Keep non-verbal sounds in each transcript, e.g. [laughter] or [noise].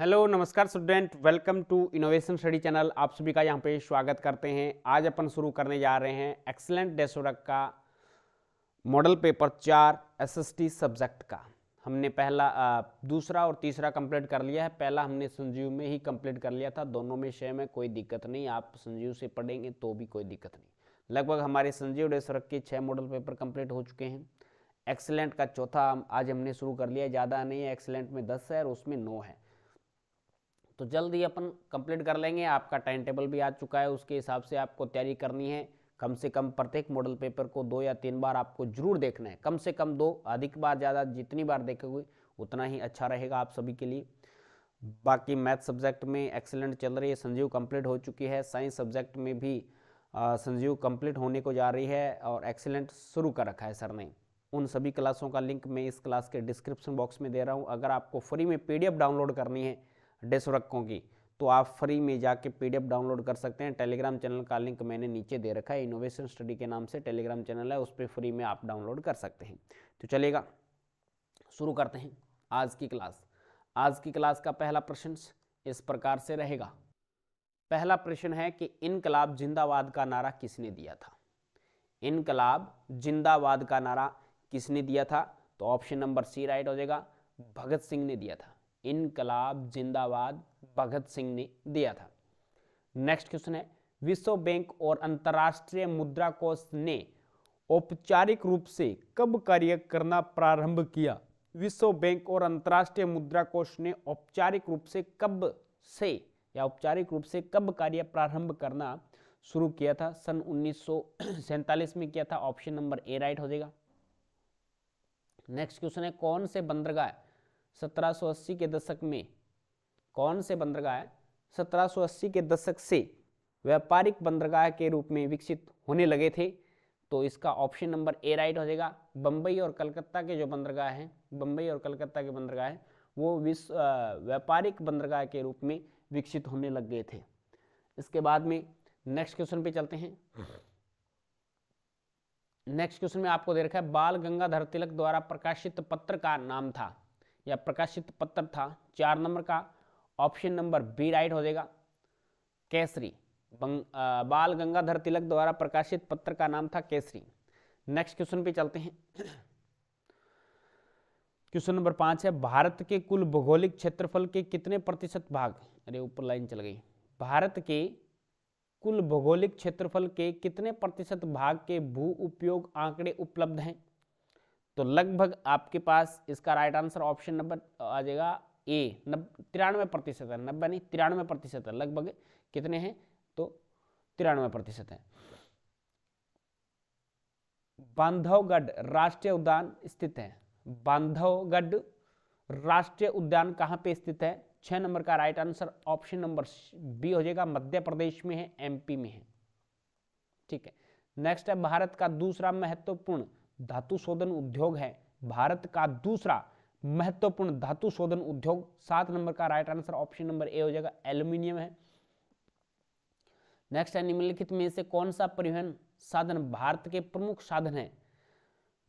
Hello नमस्कार student welcome to innovation study channel आप सभी का यहाँ पे स्वागत करते हैं आज अपन शुरू करने जा रहे हैं एक्सलेंट डेसोरक का मॉडल पेपर चार एसएसटी सब्जेक्ट का हमने पहला दूसरा और तीसरा कंप्लीट कर लिया है पहला हमने संजीव में ही कंप्लीट कर लिया था दोनों में शेम में कोई दिक्कत नहीं आप संजीव से पढ़ेंगे तो भी कोई दिक्कत नहीं लगभग हमारे संजीव डेसोरक के छः मॉडल पेपर कम्प्लीट हो चुके हैं एक्सलेंट का चौथा आज हमने शुरू कर लिया ज़्यादा नहीं है एक्सलेंट में दस है और उसमें नौ है तो जल्द ही अपन कंप्लीट कर लेंगे आपका टाइम टेबल भी आ चुका है उसके हिसाब से आपको तैयारी करनी है कम से कम प्रत्येक मॉडल पेपर को दो या तीन बार आपको जरूर देखना है कम से कम दो अधिक बार ज़्यादा जितनी बार देखोगे उतना ही अच्छा रहेगा आप सभी के लिए बाकी मैथ सब्जेक्ट में एक्सेलेंट चल रही है संजीव कंप्लीट हो चुकी है साइंस सब्जेक्ट में भी संजीव कंप्लीट होने को जा रही है और एक्सेलेंट शुरू कर रखा है सर ने उन सभी क्लासों का लिंक मैं इस क्लास के डिस्क्रिप्शन बॉक्स में दे रहा हूँ अगर आपको फ्री में पी डाउनलोड करनी है डेस्करकों की तो आप फ्री में जाके पीडीएफ डाउनलोड कर सकते हैं टेलीग्राम चैनल का लिंक मैंने नीचे दे रखा है इनोवेशन स्टडी के नाम से टेलीग्राम चैनल है उस पर फ्री में आप डाउनलोड कर सकते हैं तो चलेगा शुरू करते हैं आज की क्लास आज की क्लास का पहला प्रश्न इस प्रकार से रहेगा पहला प्रश्न है कि इनकलाब जिंदाबाद का नारा किसने दिया था इनकलाब जिंदाबाद का नारा किसने दिया था तो ऑप्शन नंबर सी राइट हो जाएगा भगत सिंह ने दिया था इनकलाब जिंदाबाद भगत सिंह ने दिया था नेक्स्ट क्वेश्चन है विश्व बैंक और अंतर्राष्ट्रीय मुद्रा कोष ने औपचारिक रूप से कब कार्य करना प्रारंभ किया विश्व बैंक और अंतर्राष्ट्रीय मुद्रा कोष ने औपचारिक रूप से कब से या औपचारिक रूप से कब कार्य प्रारंभ करना शुरू किया था सन उन्नीस में किया था ऑप्शन नंबर ए राइट हो जाएगा नेक्स्ट क्वेश्चन है कौन से बंदरगाह 1780 के दशक में कौन से बंदरगाह 1780 के दशक से व्यापारिक बंदरगाह के रूप में विकसित होने लगे थे तो इसका ऑप्शन नंबर ए राइट हो जाएगा बम्बई और कलकत्ता के जो बंदरगाह हैं बम्बई और कलकत्ता के बंदरगाह हैं वो विश्व व्यापारिक बंदरगाह के रूप में विकसित होने लग गए थे इसके बाद में नेक्स्ट क्वेश्चन पे चलते हैं नेक्स्ट क्वेश्चन में आपको दे रखा है बाल गंगाधर तिलक द्वारा प्रकाशित पत्र का नाम था या प्रकाशित पत्र था चार नंबर का ऑप्शन नंबर बी राइट हो जाएगा केसरी बाल गंगाधर तिलक द्वारा प्रकाशित पत्र का नाम था केसरी नेक्स्ट क्वेश्चन पे चलते हैं क्वेश्चन नंबर पांच है भारत के कुल भौगोलिक क्षेत्रफल के कितने प्रतिशत भाग अरे ऊपर लाइन चल गई भारत के कुल भौगोलिक क्षेत्रफल के कितने प्रतिशत भाग के भू उपयोग आंकड़े उपलब्ध हैं तो लगभग आपके पास इसका राइट आंसर ऑप्शन नंबर आ जाएगा ए नब तिरानवे प्रतिशत है नब्बे नहीं तिरानवे प्रतिशत है लगभग कितने हैं तो तिरानवे प्रतिशत है बांधवगढ़ राष्ट्रीय उद्यान स्थित है बांधवगढ़ राष्ट्रीय उद्यान कहाँ पे स्थित है छह नंबर का right answer option number B हो जाएगा मध्य प्रदेश में है एमपी में है ठीक है नेक्स्ट है भारत का दूसरा महत्वपूर्ण धातु शोधन उद्योग है भारत का दूसरा महत्वपूर्ण धातु शोधन उद्योग सात नंबर का right answer option number A हो जाएगा एल्यूमिनियम है नेक्स्ट है निम्नलिखित में से कौन सा परिवहन साधन भारत के प्रमुख साधन है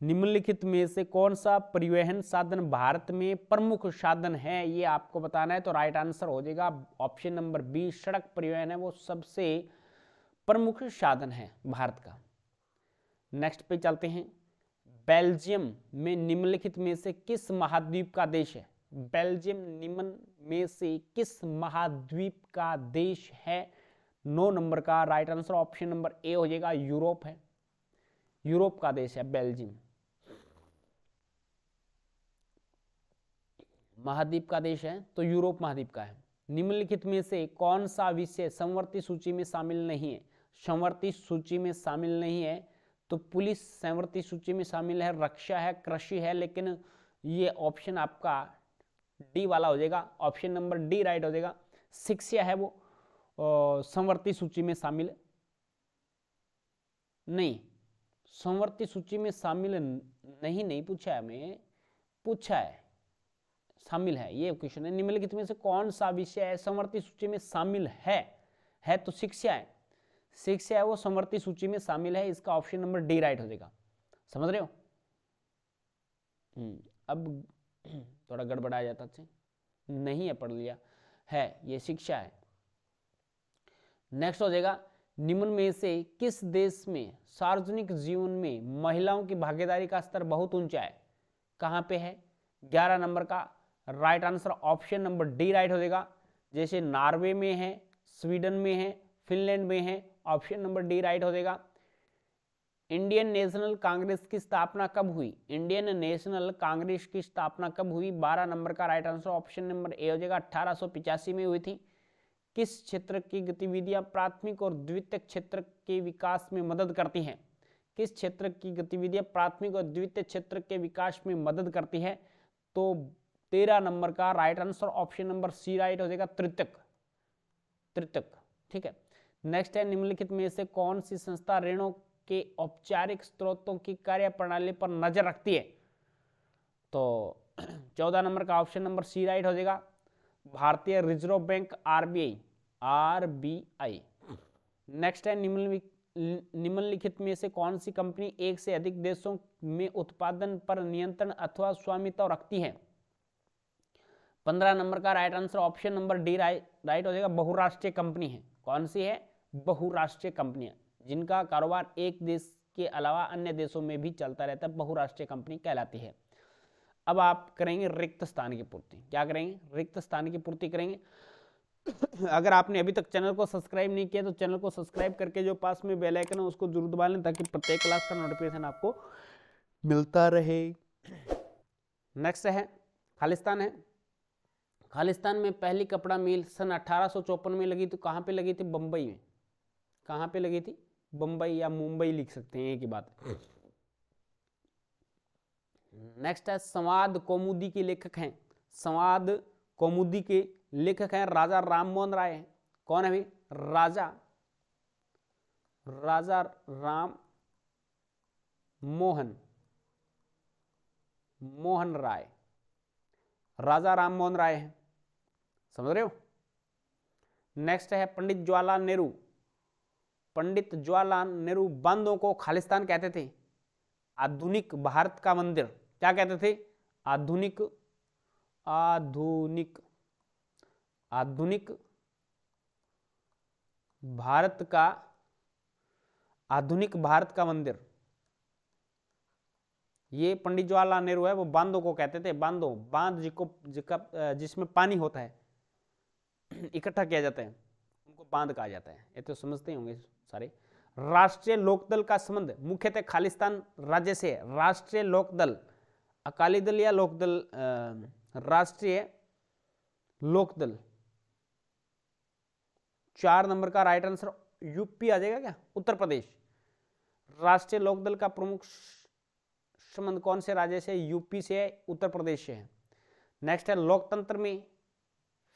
निम्नलिखित में से कौन सा परिवहन साधन भारत में प्रमुख साधन है ये आपको बताना है तो राइट आंसर हो जाएगा ऑप्शन नंबर बी सड़क परिवहन है वो सबसे प्रमुख साधन है भारत का नेक्स्ट पे चलते हैं बेल्जियम में निम्नलिखित में से किस महाद्वीप का देश है बेल्जियम निम्न में से किस महाद्वीप का देश है नो नंबर का right answer option number A हो जाएगा यूरोप है यूरोप का देश है बेल्जियम महाद्वीप का देश है तो यूरोप महाद्वीप का है निम्नलिखित में से कौन सा विषय संवर्ती सूची में शामिल नहीं है संवर्ती सूची में शामिल नहीं है तो पुलिस संवर्ती सूची में शामिल है रक्षा है कृषि है लेकिन ये ऑप्शन आपका डी वाला हो जाएगा ऑप्शन नंबर डी राइट हो जाएगा शिक्षा है वो संवर्ती सूची में शामिल नहीं संवर्ती सूची में शामिल नहीं नहीं पूछा है हमें पूछा है शामिल है ये क्वेश्चन है निम्नलिखित में से कौन सा विषय है संवर्ती सूची में शामिल है है तो शिक्षा है सिक्स है वो समवर्ती सूची में शामिल है इसका ऑप्शन नंबर डी राइट हो जाएगा समझ रहे हो हम्म, अब थोड़ा गड़बड़ा जाता से नहीं है पढ़ लिया है ये शिक्षा है नेक्स्ट हो जाएगा निम्न में से किस देश में सार्वजनिक जीवन में महिलाओं की भागीदारी का स्तर बहुत ऊंचा है कहां पे है 11 नंबर का right answer option number D right हो जाएगा जैसे नॉर्वे में है स्वीडन में है फिनलैंड में है ऑप्शन नंबर डी राइट हो जाएगा इंडियन नेशनल कांग्रेस की स्थापना कब हुई इंडियन नेशनल कांग्रेस की स्थापना कब हुई 12 नंबर का right answer option number A हो जाएगा अठारह में हुई थी किस क्षेत्र की गतिविधियां प्राथमिक और द्वितीय क्षेत्र के विकास में मदद करती हैं किस क्षेत्र की गतिविधियां प्राथमिक और द्वितीय क्षेत्र के विकास में मदद करती है तो तेरह नंबर का right answer option number C right हो जाएगा तृतक तृतक ठीक है नेक्स्ट है निम्नलिखित में से कौन सी संस्था ऋणों के औपचारिक स्रोतों की कार्य प्रणाली पर नजर रखती है तो [clears throat] चौदह नंबर का ऑप्शन नंबर सी राइट हो जाएगा भारतीय reserve bank RBI RBI next है निम्नलिखित में से कौन सी कंपनी एक से अधिक देशों में उत्पादन पर नियंत्रण अथवा स्वामित्व रखती है पंद्रह नंबर का right answer option number D right हो जाएगा बहुराष्ट्रीय कंपनी है कौन सी है बहुराष्ट्रीय कंपनियां जिनका कारोबार एक देश के अलावा अन्य देशों में भी चलता रहता है बहुराष्ट्रीय कंपनी कहलाती है अब आप करेंगे रिक्त स्थान की पूर्ति क्या करेंगे रिक्त स्थान की पूर्ति करेंगे [coughs] अगर आपने अभी तक चैनल को सब्सक्राइब नहीं किया तो चैनल को सब्सक्राइब करके जो पास में बेल आइकन है उसको जरूर दबा लें ताकि प्रत्येक क्लास का नोटिफिकेशन आपको मिलता रहे नेक्स्ट है खालिस्तान है खालिस्तान में पहली कपड़ा मिल सन अठारह में लगी तो कहाँ पे लगी थी बम्बई में कहाँ पे लगी थी बम्बई या मुंबई लिख सकते हैं एक ही बात नेक्स्ट है संवाद कौमुदी के लेखक हैं संवाद कौमुदी के लेखक हैं राजा राम मोहन राय हैं कौन है भाई राजा राजा राम मोहन मोहन राय राजा राम मोहन राय हैं समझ रहे हो नेक्स्ट है पंडित जवाहरलाल नेहरू पंडित जवाहरलाल नेहरू बांधों को खालिस्तान कहते थे आधुनिक भारत का मंदिर क्या कहते थे आधुनिक आधुनिक आधुनिक भारत का आधुनिक भारत का मंदिर ये पंडित जवाहरलाल नेहरू है वो बांधों को कहते थे बांधों बांध जिसको जिसका जिसमें पानी होता है इकट्ठा किया जाता है बांध कहा जाता है ये तो समझते होंगे सारे राष्ट्रीय लोकदल का संबंध मुख्यतः खालिस्तान राज्य से राष्ट्रीय लोकदल अकाली दल या लोकदल राष्ट्रीय लोकदल चार नंबर का राइट आंसर यूपी आ जाएगा क्या उत्तर प्रदेश राष्ट्रीय लोकदल का प्रमुख संबंध कौन से राज्य से यूपी से उत्तर प्रदेश से है नेक्स्ट है लोकतंत्र में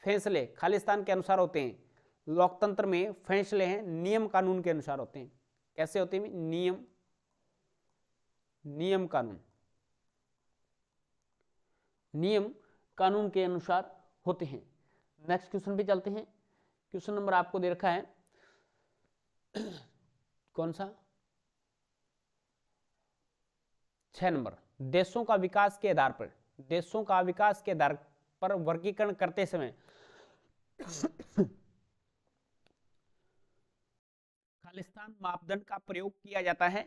फैसले खालिस्तान के अनुसार होते हैं लोकतंत्र में फैसले हैं नियम कानून के अनुसार होते हैं कैसे होते हैं नियम नियम कानून नियम कानून के अनुसार होते हैं नेक्स्ट क्वेश्चन पे चलते हैं क्वेश्चन नंबर आपको दे रखा है [clears throat] कौन सा छह नंबर देशों का विकास के आधार पर देशों का विकास के आधार पर वर्गीकरण करते समय [clears throat] खालिस्तान मापदंड का प्रयोग किया जाता है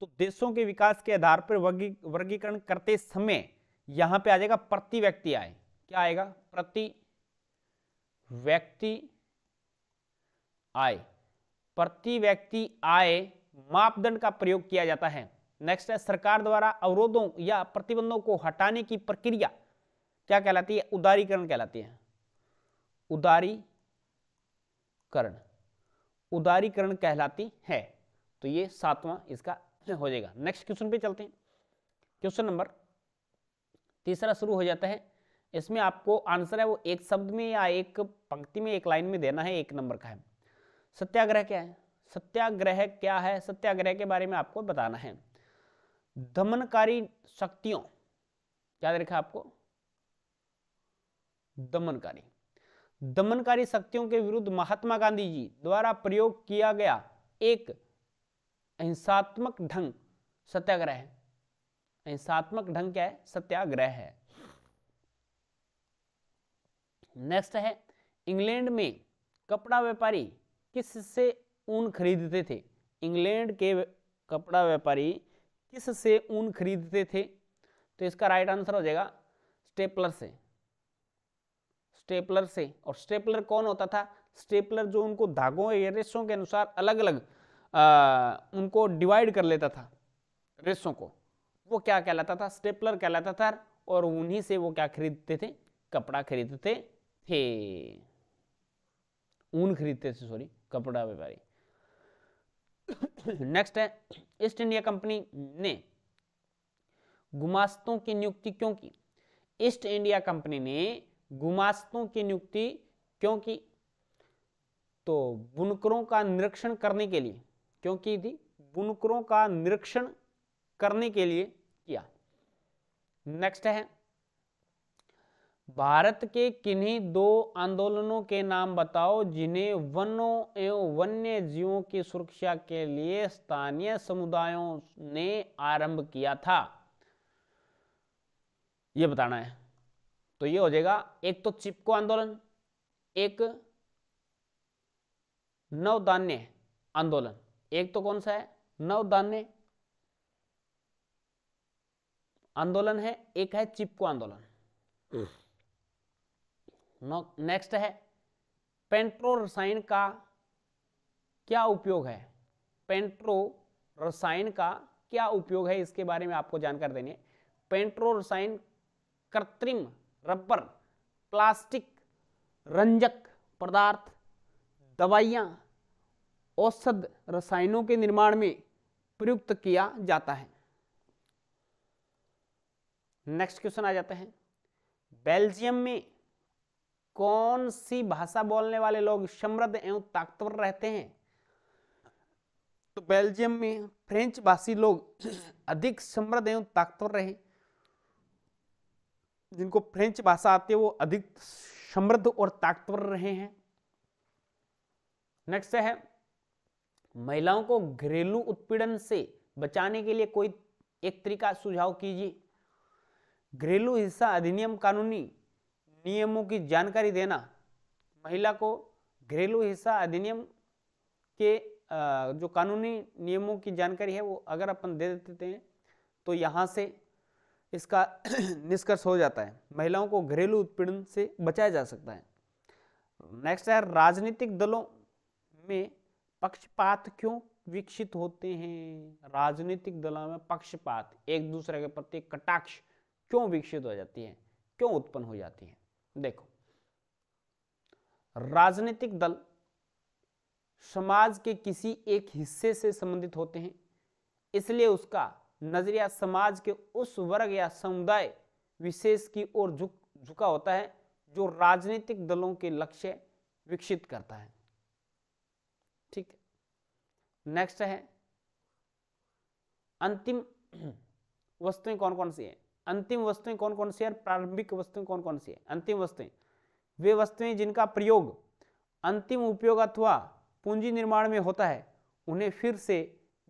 तो देशों के विकास के आधार पर वर्गीकरण करते समय यहां पे आ जाएगा प्रति व्यक्ति आय क्या आएगा प्रति व्यक्ति आय प्रति व्यक्ति आय मापदंड का प्रयोग किया जाता है नेक्स्ट है सरकार द्वारा अवरोधों या प्रतिबंधों को हटाने की प्रक्रिया क्या कहलाती है उदारीकरण कहलाती है उदारीकरण उदारीकरण कहलाती है तो ये सातवां इसका हो जाएगा नेक्स्ट क्वेश्चन पे चलते हैं क्वेश्चन नंबर तीसरा शुरू हो जाता है इसमें आपको आंसर है वो एक शब्द में या एक पंक्ति में एक लाइन में देना है एक नंबर का है सत्याग्रह क्या है सत्याग्रह क्या है सत्याग्रह के बारे में आपको बताना है दमनकारी शक्तियों क्या देखा आपको दमनकारी दमनकारी शक्तियों के विरुद्ध महात्मा गांधी जी द्वारा प्रयोग किया गया एक अहिंसात्मक ढंग सत्याग्रह है अहिंसात्मक ढंग क्या है सत्याग्रह है नेक्स्ट है इंग्लैंड में कपड़ा व्यापारी किससे ऊन खरीदते थे इंग्लैंड के कपड़ा व्यापारी किससे ऊन खरीदते थे तो इसका राइट आंसर हो जाएगा स्टेपलर से स्टेपलर से और स्टेपलर कौन होता था स्टेपलर जो उनको धागों या रेसों के अनुसार अलग अलग आ, उनको डिवाइड कर लेता था रेसों को वो क्या कहलाता था स्टेपलर कहलाता था और उन्हीं से वो क्या खरीदते थे कपड़ा खरीदते थे ऊन खरीदते थे सॉरी कपड़ा व्यापारी नेक्स्ट है ईस्ट इंडिया कंपनी ने गुमास्तों की नियुक्ति क्यों की ईस्ट इंडिया कंपनी ने गुमास्तों की नियुक्ति क्यों की तो बुनकरों का निरीक्षण करने के लिए क्यों की थी बुनकरों का निरीक्षण करने के लिए किया नेक्स्ट है भारत के किन्हीं दो आंदोलनों के नाम बताओ जिन्हें वनों एवं वन्य जीवों की सुरक्षा के लिए स्थानीय समुदायों ने आरंभ किया था यह बताना है तो ये हो जाएगा एक तो चिपको आंदोलन एक नवदान्य आंदोलन एक तो कौन सा है नवदान्य आंदोलन है एक है चिपको आंदोलन हम्म। नेक्स्ट है पेंट्रो रसायन का क्या उपयोग है पेंट्रो रसायन का क्या उपयोग है इसके बारे में आपको जानकारी देनी है पेंट्रो रसायन कृत्रिम रबर प्लास्टिक रंजक पदार्थ दवाइयाँ औषध रसायनों के निर्माण में प्रयुक्त किया जाता है नेक्स्ट क्वेश्चन आ जाता है बेल्जियम में कौन सी भाषा बोलने वाले लोग समृद्ध एवं ताकतवर रहते हैं तो बेल्जियम में फ्रेंच भाषी लोग अधिक समृद्ध एवं ताकतवर रहे जिनको फ्रेंच भाषा आती है वो अधिक समृद्ध और ताकतवर रहे हैं नेक्स्ट है महिलाओं को घरेलू उत्पीड़न से बचाने के लिए कोई एक तरीका सुझाव कीजिए घरेलू हिस्सा अधिनियम कानूनी नियमों की जानकारी देना महिला को घरेलू हिस्सा अधिनियम के जो कानूनी नियमों की जानकारी है वो अगर अपन दे देते हैं तो यहाँ से इसका [clears throat] निष्कर्ष हो जाता है महिलाओं को घरेलू उत्पीड़न से बचाया जा सकता है नेक्स्ट है राजनीतिक दलों में पक्षपात क्यों विकसित होते हैं राजनीतिक दलों में पक्षपात एक दूसरे के प्रति कटाक्ष क्यों विकसित हो जाती है क्यों उत्पन्न हो जाती है देखो राजनीतिक दल समाज के किसी एक हिस्से से संबंधित होते हैं इसलिए उसका नज़रिया समाज के उस वर्ग या समुदाय विशेष की ओर झुक झुका होता है जो राजनीतिक दलों के लक्ष्य विकसित करता है ठीक नेक्स्ट है अंतिम [clears throat] वस्तुएं कौन कौन सी है अंतिम वस्तुएं कौन कौन सी है प्रारंभिक वस्तुएं कौन कौन सी है अंतिम वस्तुएं वे वस्तुएं जिनका प्रयोग अंतिम उपयोग अथवा पूंजी निर्माण में होता है उन्हें फिर से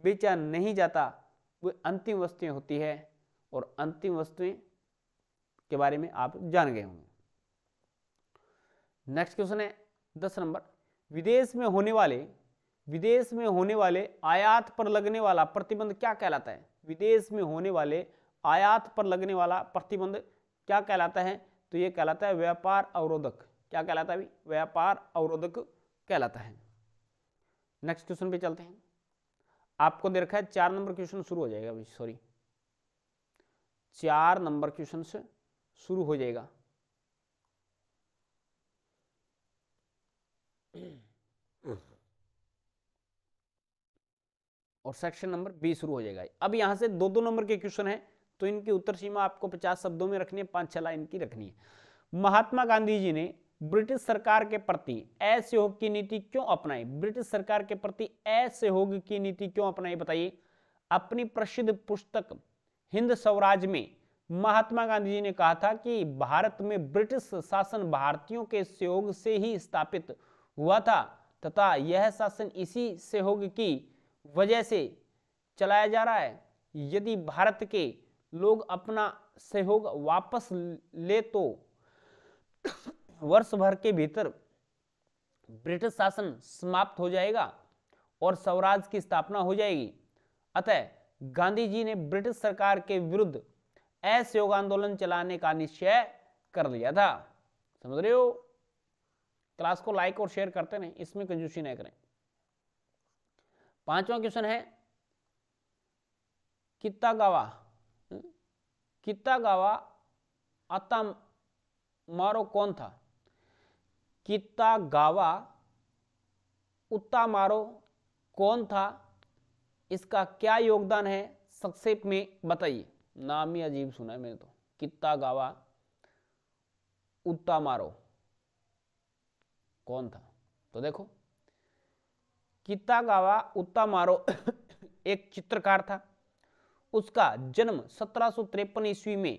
बेचा नहीं जाता वो अंतिम वस्तुएं होती है और अंतिम वस्तुएं के बारे में आप जान गए होंगे नेक्स्ट क्वेश्चन है दस नंबर विदेश में होने वाले विदेश में होने वाले आयात पर लगने वाला प्रतिबंध क्या कहलाता है विदेश में होने वाले आयात पर लगने वाला प्रतिबंध क्या कहलाता है तो यह कहलाता है व्यापार अवरोधक क्या कहलाता है व्यापार अवरोधक कहलाता है नेक्स्ट क्वेश्चन पे चलते हैं आपको दे रखा है चार नंबर क्वेश्चन शुरू हो जाएगा अभी सॉरी चार नंबर क्वेश्चन से शुरू हो जाएगा और सेक्शन नंबर बी शुरू हो जाएगा अब यहां से दो दो नंबर के क्वेश्चन है तो इनकी उत्तर सीमा आपको पचास शब्दों में रखनी है पांच छह लाइन की रखनी है महात्मा गांधी जी ने ब्रिटिश सरकार के प्रति असहयोग की नीति क्यों अपनाई ब्रिटिश सरकार के प्रति असहयोग की नीति क्यों अपनाई बताइए अपनी प्रसिद्ध पुस्तक हिंद स्वराज में महात्मा गांधी जी ने कहा था कि भारत में ब्रिटिश शासन भारतीयों के सहयोग से ही स्थापित हुआ था तथा यह शासन इसी सहयोग की वजह से चलाया जा रहा है यदि भारत के लोग अपना सहयोग वापस ले तो वर्ष भर के भीतर ब्रिटिश शासन समाप्त हो जाएगा और स्वराज की स्थापना हो जाएगी अतः गांधी जी ने ब्रिटिश सरकार के विरुद्ध असहयोग आंदोलन चलाने का निश्चय कर लिया था समझ रहे हो क्लास को लाइक और शेयर करते नहीं इसमें कंजूसी नहीं करें पांचवा क्वेश्चन है कित्ता गावा कित्ता गावा आता मारो कौन था किता उत्ता उत्तामारो कौन था इसका क्या योगदान है संक्षेप में बताइए नाम ही अजीब सुना है मैंने तो किता उत्ता उत्तामारो कौन था तो देखो उत्ता उत्तामारो [coughs] एक चित्रकार था उसका जन्म सत्रह ईस्वी में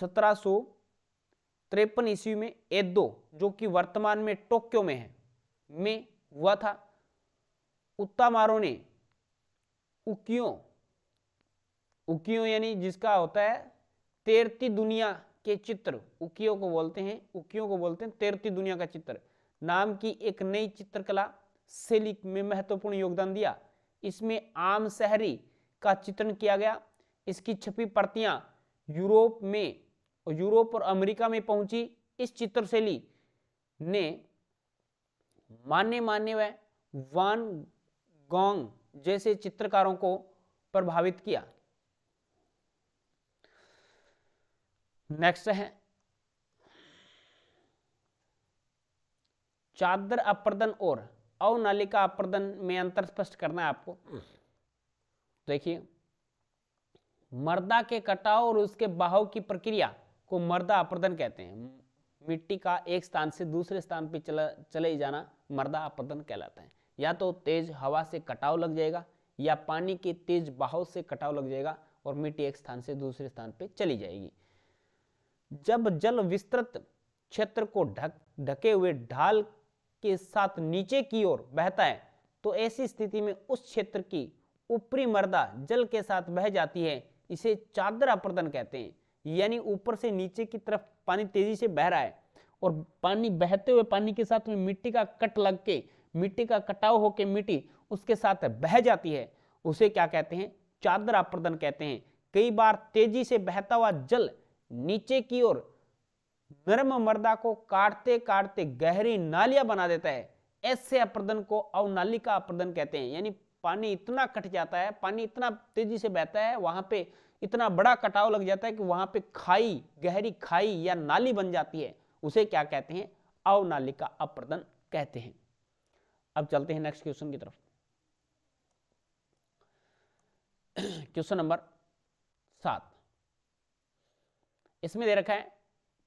सत्रह तिरपन ईस्वी में एदो जो कि वर्तमान में टोक्यो में है में हुआ था उत्तामारो ने उकियो उकियो यानी जिसका होता है तैरती दुनिया के चित्र उकियो को बोलते हैं उकियो को बोलते हैं तैरती दुनिया का चित्र नाम की एक नई चित्रकला शैली में महत्वपूर्ण योगदान दिया इसमें आम शहरी का चित्रण किया गया इसकी छपी प्रतियां यूरोप में और यूरोप और अमेरिका में पहुंची इस चित्रशैली ने माने मान्य वे वान गोंग जैसे चित्रकारों को प्रभावित किया नेक्स्ट है चादर अपर्दन और अवनालिका अपर्दन में अंतर स्पष्ट करना है आपको देखिए मर्दा के कटाव और उसके बहाव की प्रक्रिया को मर्दा अपरदन कहते हैं मिट्टी का एक स्थान से दूसरे स्थान पर चला चले जाना मर्दा अपरदन कहलाता है या तो तेज हवा से कटाव लग जाएगा या पानी के तेज बहाव से कटाव लग जाएगा और मिट्टी एक स्थान से दूसरे स्थान पर चली जाएगी जब जल विस्तृत क्षेत्र को ढक ढके हुए ढाल के साथ नीचे की ओर बहता है तो ऐसी स्थिति में उस क्षेत्र की ऊपरी मर्दा जल के साथ बह जाती है इसे चादर अपरदन कहते हैं यानी ऊपर से नीचे की तरफ पानी तेजी से बह रहा है और पानी बहते हुए पानी के साथ में मिट्टी का कट लग के मिट्टी का कटाव होकर मिट्टी उसके साथ बह जाती है उसे क्या कहते हैं चादर आप्रदन कहते हैं कई बार तेजी से बहता हुआ जल नीचे की ओर नर्म मर्दा को काटते काटते गहरी नालियां बना देता है ऐसे अप्रदन को अवनालिका अप्रदन कहते हैं यानी पानी इतना कट जाता है पानी इतना तेजी से बहता है वहां पे इतना बड़ा कटाव लग जाता है कि वहां पे खाई गहरी खाई या नाली बन जाती है उसे क्या कहते हैं का अप्रदन कहते हैं अब चलते हैं नेक्स्ट क्वेश्चन की तरफ क्वेश्चन नंबर सात इसमें दे रखा है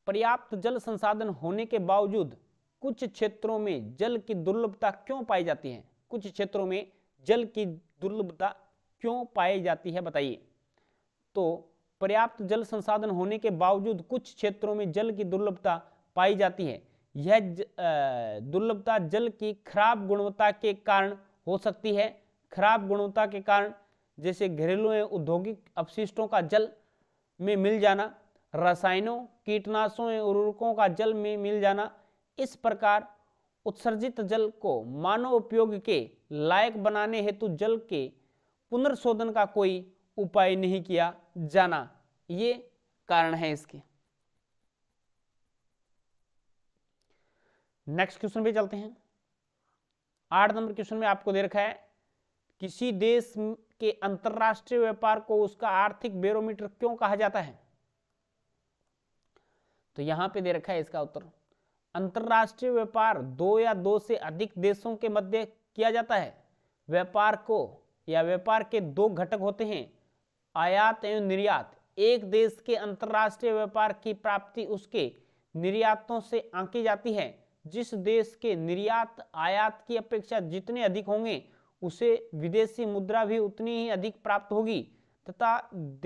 पर्याप्त जल संसाधन होने के बावजूद कुछ क्षेत्रों में जल की दुर्लभता क्यों पाई जाती है कुछ क्षेत्रों में जल की दुर्लभता क्यों पाई जाती है बताइए तो पर्याप्त जल संसाधन होने के बावजूद कुछ क्षेत्रों में जल की दुर्लभता पाई जाती है यह दुर्लभता जल की खराब गुणवत्ता के कारण हो सकती है खराब गुणवत्ता के कारण जैसे घरेलू एवं औद्योगिक अपशिष्टों का जल में मिल जाना रसायनों कीटनाशों एवं उर्वरकों का जल में मिल जाना इस प्रकार उत्सर्जित जल को मानव उपयोग के लायक बनाने हेतु जल के पुनर्शोधन का कोई उपाय नहीं किया जाना ये कारण है इसके नेक्स्ट क्वेश्चन पे चलते हैं आठ नंबर क्वेश्चन में आपको दे रखा है किसी देश के अंतरराष्ट्रीय व्यापार को उसका आर्थिक बेरोमीटर क्यों कहा जाता है तो यहां पे दे रखा है इसका उत्तर अंतर्राष्ट्रीय व्यापार दो या दो से अधिक देशों के मध्य किया जाता है व्यापार को या व्यापार के दो घटक होते हैं आयात एवं निर्यात एक देश के अंतर्राष्ट्रीय व्यापार की प्राप्ति उसके निर्यातों से आंकी जाती है जिस देश के निर्यात आयात की अपेक्षा जितने अधिक होंगे उसे विदेशी मुद्रा भी उतनी ही अधिक प्राप्त होगी तथा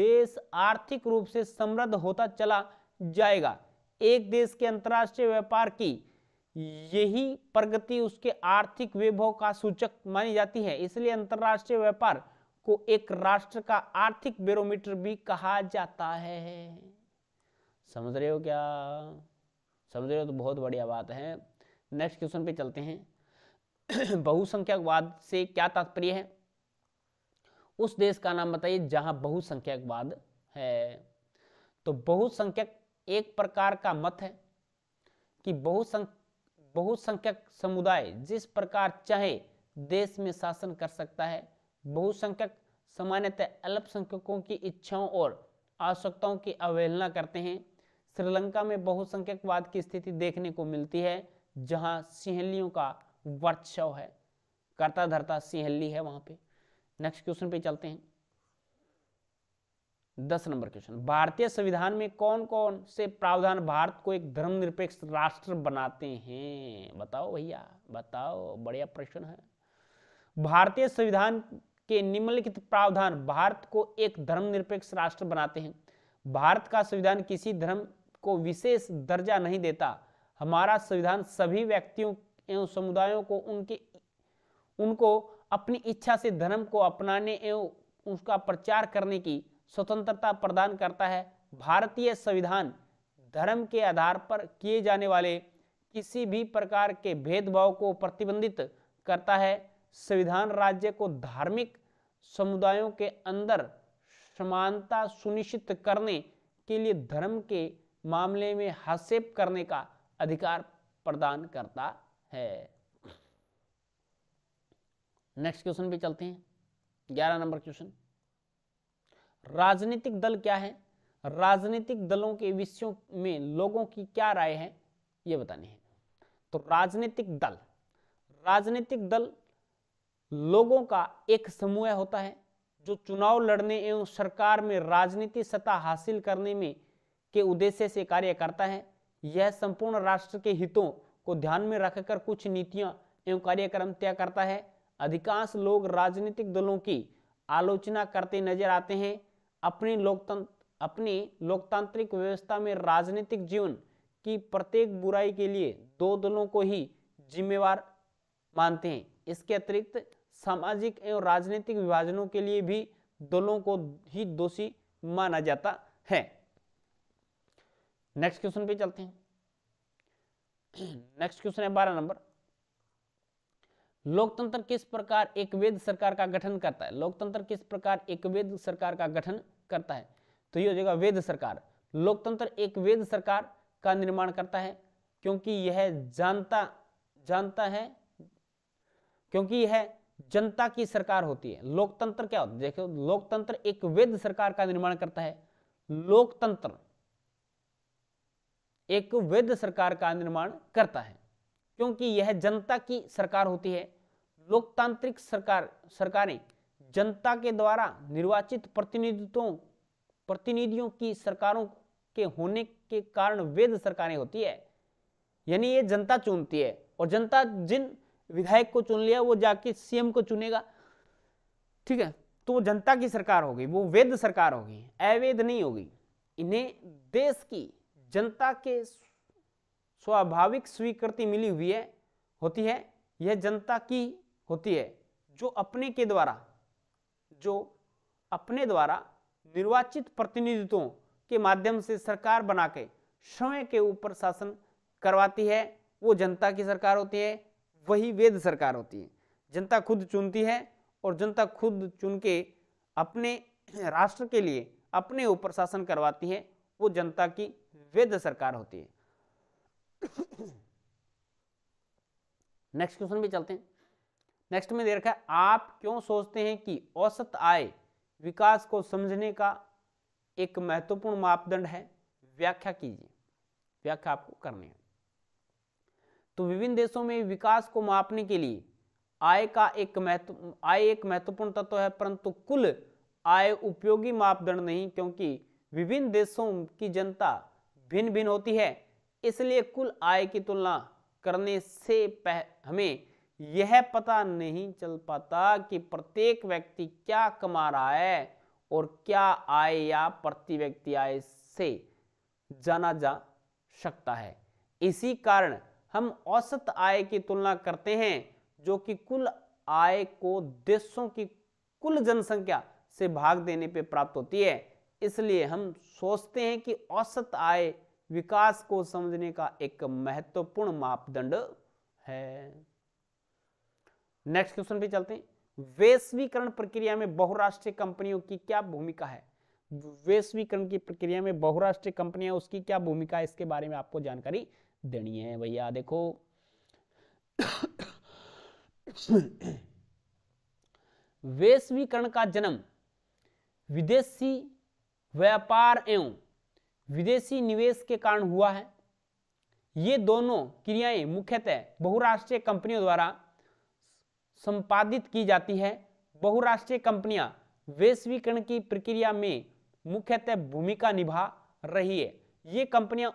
देश आर्थिक रूप से समृद्ध होता चला जाएगा एक देश के अंतर्राष्ट्रीय व्यापार की यही प्रगति उसके आर्थिक वैभव का सूचक मानी जाती है इसलिए अंतर्राष्ट्रीय व्यापार को एक राष्ट्र का आर्थिक बेरोमीटर भी कहा जाता है समझ रहे हो क्या समझ रहे हो तो बहुत बढ़िया बात है नेक्स्ट क्वेश्चन पे चलते हैं [clears throat] बहुसंख्यकवाद से क्या तात्पर्य है उस देश का नाम बताइए जहां बहुसंख्यकवाद है तो बहुसंख्यक एक प्रकार का मत है कि बहुसंख्यक बहुसंख्यक समुदाय जिस प्रकार चाहे देश में शासन कर सकता है बहुसंख्यक सामान्यतः अल्पसंख्यकों की इच्छाओं और आवश्यकताओं की अवहेलना करते हैं श्रीलंका में बहुसंख्यकवाद की स्थिति देखने को मिलती है जहां सिहलियों का वर्चस्व है करता धरता सिहली है वहां पे नेक्स्ट क्वेश्चन पे चलते हैं दस नंबर क्वेश्चन भारतीय संविधान में कौन कौन से प्रावधान भारत को एक धर्मनिरपेक्ष राष्ट्र बनाते हैं बताओ भैया बताओ बढ़िया प्रश्न है भारतीय संविधान के निम्नलिखित प्रावधान भारत को एक धर्मनिरपेक्ष राष्ट्र बनाते हैं भारत का संविधान किसी धर्म को विशेष दर्जा नहीं देता हमारा संविधान सभी व्यक्तियों एवं समुदायों को उनके उनको अपनी इच्छा से धर्म को अपनाने एवं उसका प्रचार करने की स्वतंत्रता प्रदान करता है भारतीय संविधान धर्म के आधार पर किए जाने वाले किसी भी प्रकार के भेदभाव को प्रतिबंधित करता है संविधान राज्य को धार्मिक समुदायों के अंदर समानता सुनिश्चित करने के लिए धर्म के मामले में हस्तक्षेप करने का अधिकार प्रदान करता है नेक्स्ट क्वेश्चन पे चलते हैं ग्यारह नंबर क्वेश्चन राजनीतिक दल क्या है राजनीतिक दलों के विषयों में लोगों की क्या राय है यह बतानी है तो राजनीतिक दल राजनीतिक दल लोगों का एक समूह होता है जो चुनाव लड़ने एवं सरकार में राजनीति सत्ता हासिल करने में के उद्देश्य से कार्य करता है यह संपूर्ण राष्ट्र के हितों को ध्यान में रखकर कुछ नीतियां एवं कार्यक्रम तय करता है अधिकांश लोग राजनीतिक दलों की आलोचना करते नजर आते हैं अपनी लोकतंत्र अपनी लोकतांत्रिक व्यवस्था में राजनीतिक जीवन की प्रत्येक बुराई के लिए दो दलों को ही जिम्मेवार मानते हैं इसके अतिरिक्त सामाजिक एवं राजनीतिक विभाजनों के लिए भी दोनों को ही दोषी माना जाता है नेक्स्ट क्वेश्चन पे चलते हैं नेक्स्ट क्वेश्चन है बारह नंबर लोकतंत्र किस प्रकार एक वेद सरकार का गठन करता है लोकतंत्र किस प्रकार एक वेद सरकार का गठन करता है तो ये हो जाएगा वेद सरकार लोकतंत्र एक वेद सरकार का निर्माण करता है क्योंकि यह जानता जानता है क्योंकि यह जनता की सरकार होती है लोकतंत्र क्या होता है देखो लोकतंत्र एक वैध सरकार का निर्माण करता है लोकतंत्र एक वैध सरकार का निर्माण करता है क्योंकि यह जनता की सरकार होती है लोकतांत्रिक सरकार सरकारें जनता के द्वारा निर्वाचित प्रतिनिधित्वों प्रतिनिधियों की सरकारों के होने के कारण वैध सरकारें होती है यानी ये जनता चुनती है और जनता जिन विधायक को चुन लिया वो जाके सीएम को चुनेगा ठीक है तो जनता की सरकार होगी वो वेद सरकार होगी अवैध नहीं होगी इन्हें देश की जनता के स्वाभाविक स्वीकृति मिली हुई है होती है यह जनता की होती है जो अपने के द्वारा जो अपने द्वारा निर्वाचित प्रतिनिधित्वों के माध्यम से सरकार बना के स्वयं के ऊपर शासन करवाती है वो जनता की सरकार होती है वही वेद सरकार होती है जनता खुद चुनती है और जनता खुद चुन के अपने राष्ट्र के लिए अपने ऊपर शासन करवाती है वो जनता की वेद सरकार होती है नेक्स्ट क्वेश्चन भी चलते हैं नेक्स्ट में दे रखा है आप क्यों सोचते हैं कि औसत आय विकास को समझने का एक महत्वपूर्ण मापदंड है व्याख्या कीजिए व्याख्या आपको करनी है तो विभिन्न देशों में विकास को मापने के लिए आय का एक महत्व आय एक महत्वपूर्ण तत्व तो है परंतु कुल आय उपयोगी मापदंड नहीं क्योंकि विभिन्न देशों की जनता भिन्न भिन्न होती है इसलिए कुल आय की तुलना करने से पह, हमें यह पता नहीं चल पाता कि प्रत्येक व्यक्ति क्या कमा रहा है और क्या आय या प्रति व्यक्ति आय से जाना जा सकता है इसी कारण हम औसत आय की तुलना करते हैं जो कि कुल आय को देशों की कुल जनसंख्या से भाग देने पर प्राप्त होती है इसलिए हम सोचते हैं कि औसत आय विकास को समझने का एक महत्वपूर्ण मापदंड है नेक्स्ट क्वेश्चन पे चलते हैं वैश्वीकरण प्रक्रिया में बहुराष्ट्रीय कंपनियों की क्या भूमिका है वैश्वीकरण की प्रक्रिया में बहुराष्ट्रीय कंपनियां उसकी क्या भूमिका है इसके बारे में आपको जानकारी देनी है भैया देखो वैश्वीकरण का जन्म विदेशी व्यापार एवं विदेशी निवेश के कारण हुआ है ये दोनों क्रियाएं मुख्यतः बहुराष्ट्रीय कंपनियों द्वारा संपादित की जाती है बहुराष्ट्रीय कंपनियां वैश्वीकरण की प्रक्रिया में मुख्यतः भूमिका निभा रही है ये कंपनियां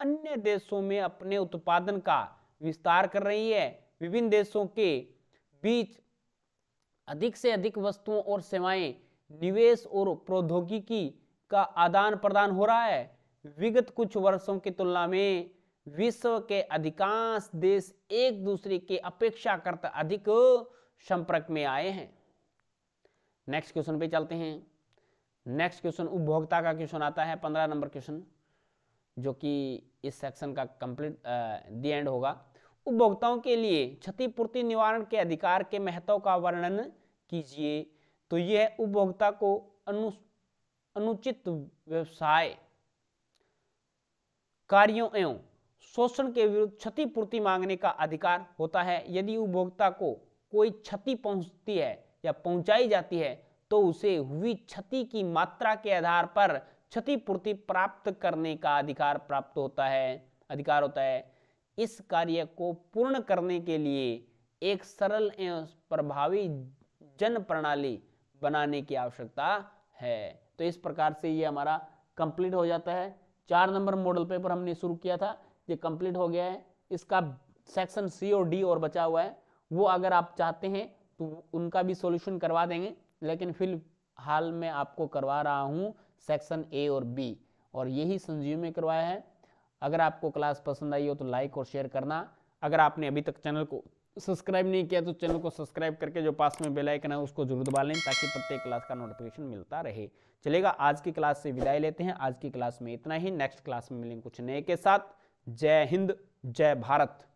अन्य देशों में अपने उत्पादन का विस्तार कर रही है विभिन्न देशों के बीच अधिक से अधिक वस्तुओं और सेवाएं निवेश और प्रौद्योगिकी का आदान प्रदान हो रहा है विगत कुछ वर्षों की तुलना में विश्व के अधिकांश देश एक दूसरे के अपेक्षाकृत अधिक संपर्क में आए हैं नेक्स्ट क्वेश्चन पे चलते हैं नेक्स्ट क्वेश्चन उपभोक्ता का क्वेश्चन आता है पंद्रह नंबर क्वेश्चन जो कि इस सेक्शन का कंप्लीट दी एंड होगा उपभोक्ताओं के लिए क्षतिपूर्ति निवारण के अधिकार के महत्व का वर्णन कीजिए तो यह उपभोक्ता को अनु अनुचित व्यवसाय कार्यों एवं शोषण के विरुद्ध क्षतिपूर्ति मांगने का अधिकार होता है यदि उपभोक्ता को कोई क्षति पहुंचती है या पहुंचाई जाती है तो उसे हुई क्षति की मात्रा के आधार पर क्षतिपूर्ति प्राप्त करने का अधिकार प्राप्त होता है अधिकार होता है इस कार्य को पूर्ण करने के लिए एक सरल एवं प्रभावी जन प्रणाली बनाने की आवश्यकता है तो इस प्रकार से ये हमारा कंप्लीट हो जाता है चार नंबर मॉडल पेपर हमने शुरू किया था ये कंप्लीट हो गया है इसका सेक्शन सी और डी और बचा हुआ है वो अगर आप चाहते हैं तो उनका भी सॉल्यूशन करवा देंगे लेकिन फिर हाल में आपको करवा रहा हूँ सेक्शन ए और बी और यही संजीव में करवाया है अगर आपको क्लास पसंद आई हो तो लाइक और शेयर करना अगर आपने अभी तक चैनल को सब्सक्राइब नहीं किया तो चैनल को सब्सक्राइब करके जो पास में बेल आइकन है उसको जरूर दबा लें ताकि प्रत्येक क्लास का नोटिफिकेशन मिलता रहे चलेगा आज की क्लास से विदाई लेते हैं आज की क्लास में इतना ही नेक्स्ट क्लास में मिलेंगे कुछ नए के साथ जय हिंद जय भारत